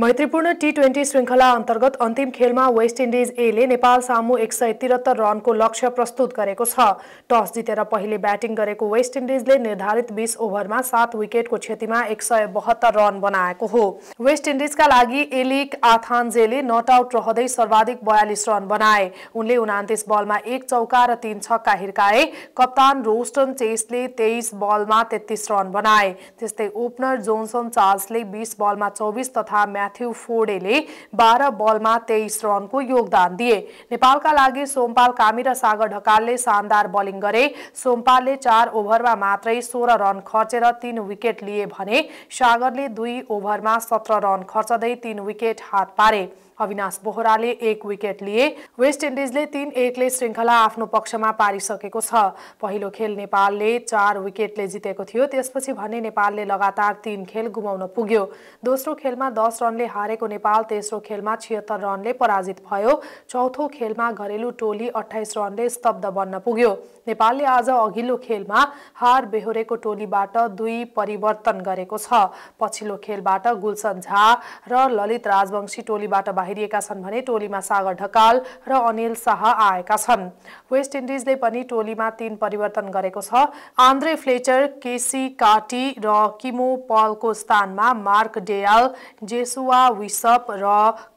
मैत्रीपूर्ण T twenty श्रृङ्खला अन्तर्गत अन्तिम खेलमा वेस्ट इन्डिज एले नेपाल सामु एक सय त्रिहत्तर रनको लक्ष्य प्रस्तुत गरेको छ टस जितेर पहिले ब्याटिङ गरेको वेस्ट इन्डिजले निर्धारित बिस ओभरमा सात विकेटको क्षतिमा एक सय बहत्तर रन बनाएको हो वेस्ट इन्डिजका लागि एलिक आथान्जेले नट आउट रहँदै सर्वाधिक बयालिस रन बनाए उनले उनातिस बलमा एक चौका र तीन छक्का हिर्काए कप्तान रोस्टन चेसले तेइस बलमा तेत्तिस रन बनाए त्यस्तै ओपनर जोन्सन चार्ल्सले बिस बलमा चौबिस तथा म्याच म्याथ्यु फोडेले बाह्र बलमा तेइस रनको योगदान दिए नेपालका लागि सोमपाल कामी र सागर ढकालले शानदार बलिङ गरे सोमपालले चार ओभरमा मात्रै सोह्र रन खर्चेर तीन विकेट लिए भने सागरले दुई ओभरमा सत्र रन खर्चदै तीन विकेट हात पारे अविनाश बोहराले एक विकेट लिए वेस्ट इन्डिजले तीन एकले श्रृङ्खला आफ्नो पक्षमा पारिसकेको छ पहिलो खेल नेपालले चार विकेटले जितेको थियो त्यसपछि भने नेपालले लगातार तीन खेल गुमाउन पुग्यो दोस्रो खेलमा दस रनले हारेको नेपाल तेस्रो खेलमा छिहत्तर रनले पराजित भयो चौथो खेलमा घरेलु टोली अठाइस रनले स्तब्ध बन्न पुग्यो नेपालले आज अघिल्लो खेलमा हार बेहोरेको टोलीबाट दुई परिवर्तन गरेको छ पछिल्लो खेलबाट गुलसन झा र ललित राजवंशी टोलीबाट बाहिर बाहिरिएका छन् भने टोलीमा सागर ढकाल र अनिल शाह आएका छन् वेस्ट इन्डिजले पनि टोलीमा तीन परिवर्तन गरेको छ आन्द्रे फ्लेचर केसी काटी र किमो पलको स्थानमा मार्क डेयाल जेसुवा विसप र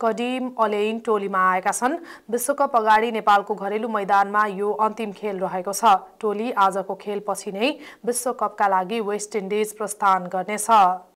कडिम अलेइन टोलीमा आएका छन् विश्वकप अगाडि नेपालको घरेलु मैदानमा यो अन्तिम खेल रहेको छ टोली आजको खेलपछि नै विश्वकपका लागि वेस्ट इन्डिज प्रस्थान गर्नेछ